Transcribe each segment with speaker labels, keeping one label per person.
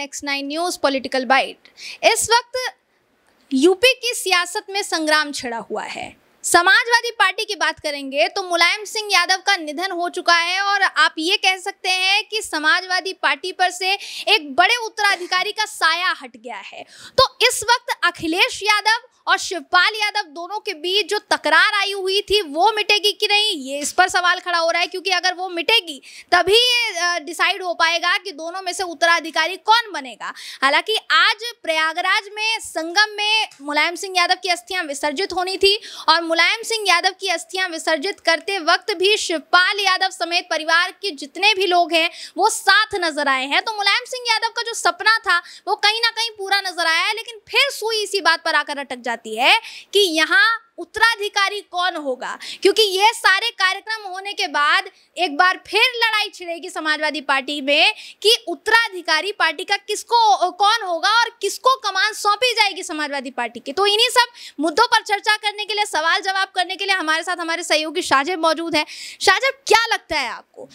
Speaker 1: next nine news political byte इस वक्त UP की सियासत में संग्राम छिड़ा हुआ है समाजवादी पार्टी की बात करेंगे तो मुलायम सिंह यादव का निधन हो चुका है और आप ये कह सकते हैं कि समाजवादी पार्टी पर से एक बड़े उत्तराधिकारी का साया हट गया है तो इस वक्त अखिलेश यादव और शिवपाल यादव दोनों के बीच जो तकरार आई हुई थी वो मिटेगी कि नहीं ये इस पर सवाल खड़ा हो रहा है क्योंकि अगर वो मिटेगी तभी ये डिसाइड हो पाएगा कि दोनों में से उत्तराधिकारी कौन बनेगा हालांकि आज प्रयागराज में संगम में मुलायम सिंह यादव की अस्थियां विसर्जित होनी थी और मुलायम सिंह यादव की अस्थियां विसर्जित करते वक्त भी शिवपाल यादव समेत परिवार के जितने भी लोग हैं वो साथ नजर आए हैं तो मुलायम सिंह यादव का जो सपना था वो कहीं ना कहीं पूरा नजर आया है लेकिन फिर सुई इसी बात पर आकर अटक जाती है कि यहाँ उत्तराधिकारी कौन होगा क्योंकि ये सारे कार्यक्रम होने के बाद एक बार फिर लड़ाई छिड़ेगी समाजवादी पार्टी में कि उत्तराधिकारी पार्टी का किसको कौन होगा और किसको कमान सौंपी जाएगी समाजवादी पार्टी की तो इन्हीं सब मुद्दों पर चर्चा करने के लिए सवाल जवाब करने के लिए हमारे साथ हमारे सहयोगी शाहजेब मौजूद है शाहजेब क्या लगता है आपको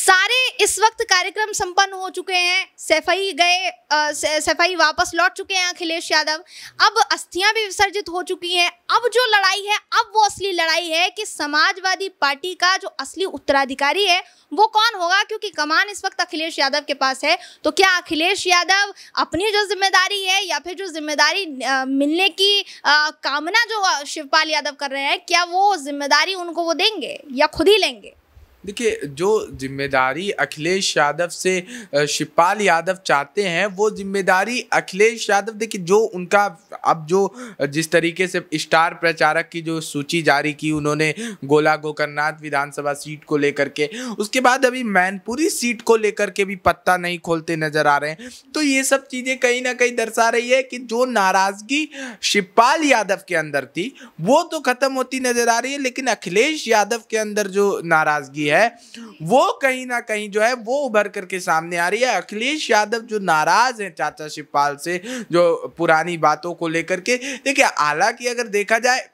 Speaker 1: सारे इस वक्त कार्यक्रम संपन्न हो चुके हैं सैफई गए सैफई वापस लौट चुके हैं अखिलेश यादव अब अस्थियां भी विसर्जित हो चुकी हैं अब जो लड़ाई लड़ाई है अब वो असली लड़ाई है कि समाजवादी पार्टी का जो असली उत्तराधिकारी है वो कौन होगा क्योंकि कमान इस वक्त अखिलेश यादव के पास है तो क्या अखिलेश यादव अपनी जो जिम्मेदारी है या फिर जो जिम्मेदारी मिलने की आ, कामना जो शिवपाल यादव कर रहे हैं क्या वो जिम्मेदारी उनको वो देंगे या खुद ही लेंगे
Speaker 2: देखिए जो जिम्मेदारी अखिलेश यादव से शिपाल यादव चाहते हैं वो जिम्मेदारी अखिलेश यादव देखिए जो उनका अब जो जिस तरीके से स्टार प्रचारक की जो सूची जारी की उन्होंने गोला गोकरनाथ विधानसभा सीट को लेकर के उसके बाद अभी मैनपुरी सीट को लेकर के भी पत्ता नहीं खोलते नजर आ रहे हैं तो ये सब चीज़ें कहीं ना कहीं दर्शा रही है कि जो नाराज़गी शिवपाल यादव के अंदर थी वो तो ख़त्म होती नजर आ रही है लेकिन अखिलेश यादव के अंदर जो नाराज़गी है वो कहीं ना कहीं जो है वो उभर करके सामने आ रही है अखिलेश यादव जो नाराज हैं चाचा शिवपाल से जो पुरानी बातों को लेकर के देखिए हालांकि अगर देखा जाए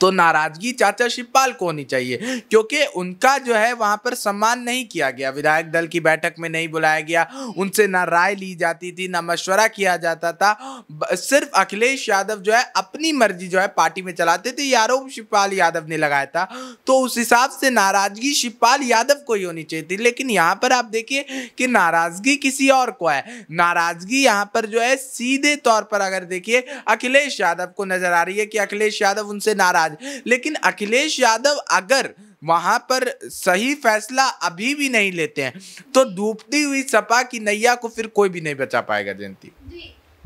Speaker 2: तो नाराजगी चाचा शिवपाल को होनी चाहिए क्योंकि उनका जो है वहाँ पर सम्मान नहीं किया गया विधायक दल की बैठक में नहीं बुलाया गया उनसे ना राय ली जाती थी ना मशवरा किया जाता था सिर्फ अखिलेश यादव जो है अपनी मर्जी जो है पार्टी में चलाते थे ये आरोप शिवपाल यादव ने लगाया था तो उस हिसाब से नाराजगी शिवपाल यादव को ही होनी चाहिए थी लेकिन यहाँ पर आप देखिए कि नाराजगी किसी और को है नाराजगी यहाँ पर जो है सीधे तौर पर अगर देखिए अखिलेश यादव को नजर आ रही है कि अखिलेश यादव उनसे नाराज आज लेकिन अखिलेश यादव अगर वहाँ पर सही फैसला अभी भी नहीं लेते हैं तो डूबती हुई सपा की नैया को फिर कोई भी नहीं बचा पाएगा जयंती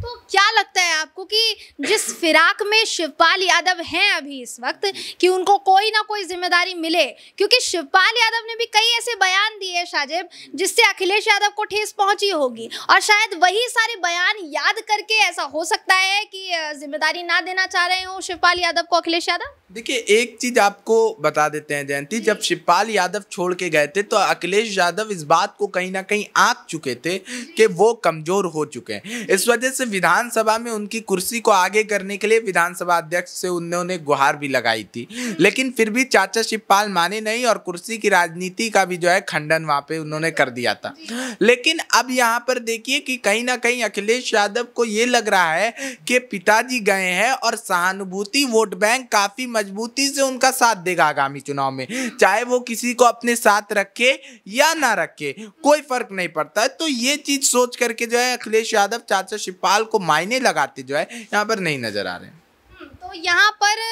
Speaker 1: तो क्या लगता है आपको कि जिस फिराक में शिवपाल यादव हैं अभी इस वक्त कि उनको कोई ना कोई जिम्मेदारी मिले क्योंकि शिवपाल यादव ने भी कई ऐसे बयान दिए शाजिब जिससे अखिलेश यादव को ठेस पहुंची होगी और शायद वही सारे बयान याद करके ऐसा हो सकता है कि जिम्मेदारी ना देना चाह रहे हो शिवपाल यादव को अखिलेश यादव
Speaker 2: देखिए एक चीज आपको बता देते हैं जयंती जब शिवपाल यादव छोड़ के गए थे तो अखिलेश यादव इस बात को कहीं ना कहीं आंक चुके थे कि वो कमजोर हो चुके हैं इस वजह से विधान विधानसभा में उनकी कुर्सी को आगे करने के लिए विधानसभा अध्यक्ष से उन्होंने गुहार भी लगाई थी लेकिन फिर भी चाचा शिवपाल माने नहीं और कुर्सी की राजनीति का भी जो है खंडन वहाँ पे उन्होंने कर दिया था लेकिन अब यहाँ पर देखिए कि कहीं ना कहीं अखिलेश यादव को ये लग रहा है कि पिताजी गए हैं और सहानुभूति वोट बैंक काफी मजबूती से उनका साथ देगा आगामी चुनाव में चाहे वो किसी को अपने साथ रखे या ना रखे कोई फर्क नहीं पड़ता तो ये चीज सोच करके जो है अखिलेश यादव चाचा शिवपाल को मायने लगाते जो है यहाँ पर नहीं नजर आ रहे हम्म,
Speaker 1: तो यहाँ पर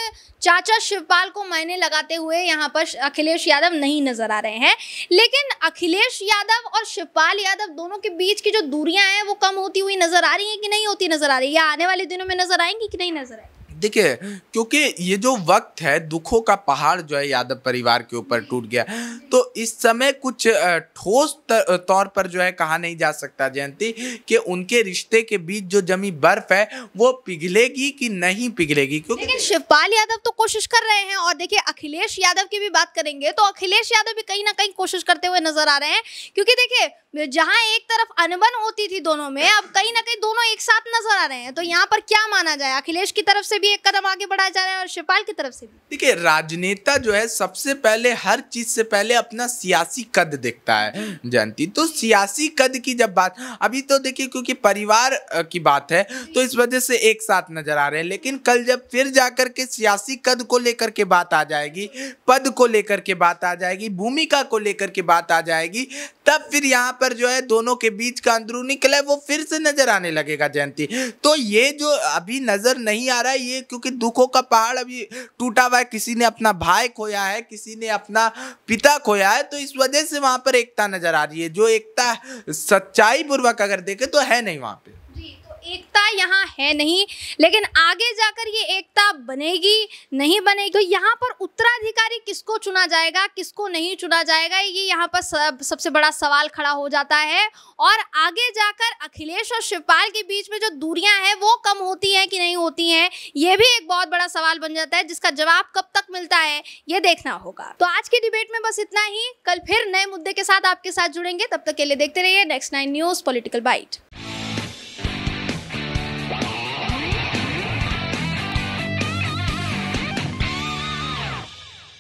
Speaker 1: चाचा शिवपाल को मायने लगाते हुए यहाँ पर अखिलेश यादव नहीं नजर आ रहे हैं लेकिन अखिलेश यादव और शिवपाल यादव दोनों के बीच की जो दूरियां हैं वो कम होती हुई नजर आ रही हैं कि नहीं होती नजर आ रही है या आने वाले दिनों में नजर आएंगी कि नहीं नजर आएंगी
Speaker 2: देखिए क्योंकि ये जो वक्त है दुखों का पहाड़ जो है यादव परिवार के ऊपर टूट गया तो इस समय कुछ ठोस तौर पर जो है कहा नहीं जा सकता जयंती कि उनके रिश्ते के बीच जो जमी बर्फ है वो पिघलेगी कि नहीं पिघलेगी क्योंकि
Speaker 1: शिवपाल यादव तो कोशिश कर रहे हैं और देखिए अखिलेश यादव की भी बात करेंगे तो अखिलेश यादव भी कहीं ना कहीं कोशिश करते हुए नजर आ रहे हैं क्योंकि देखिये जहां एक तरफ अनबन होती थी दोनों में अब कहीं ना कहीं दोनों एक साथ नजर आ रहे हैं तो यहाँ पर क्या माना जाए अखिलेश की तरफ से भी भी एक कदम आगे बढ़ाया जा रहा है और शिवपाल की तरफ से भी
Speaker 2: देखिए राजनेता जो है सबसे पहले हर चीज से पहले अपना सियासी कद देखता है जयंती तो सियासी कद की जब बात अभी तो देखिए क्योंकि परिवार की बात है तो इस वजह से एक साथ नजर आ रहे हैं लेकिन कल जब फिर जाकर के सियासी कद को लेकर के बात आ जाएगी पद को लेकर के बात आ जाएगी भूमिका को लेकर के बात आ जाएगी तब फिर यहाँ पर जो है दोनों के बीच का अंदरूनी कलह वो फिर से नजर आने लगेगा जयंती तो ये जो अभी नजर नहीं आ रहा है ये चाहिए क्योंकि दुखों का पहाड़ अभी टूटा हुआ है किसी ने अपना भाई खोया है किसी ने अपना पिता खोया है तो इस वजह से वहाँ पर एकता नजर आ रही है जो एकता सच्चाई पूर्वक अगर देखे तो है नहीं वहाँ पर
Speaker 1: एकता यहाँ है नहीं लेकिन आगे जाकर ये एकता बनेगी नहीं बनेगी तो यहाँ पर उत्तराधिकारी किसको चुना जाएगा किसको नहीं चुना जाएगा ये यहाँ पर सब, सबसे बड़ा सवाल खड़ा हो जाता है और आगे जाकर अखिलेश और शिवपाल के बीच में जो दूरियां हैं वो कम होती हैं कि नहीं होती हैं ये भी एक बहुत बड़ा सवाल बन जाता है जिसका जवाब कब तक मिलता है ये देखना होगा तो आज की डिबेट में बस इतना ही कल फिर नए मुद्दे के साथ आपके साथ जुड़ेंगे तब तक के लिए देखते रहिए next nine news political bite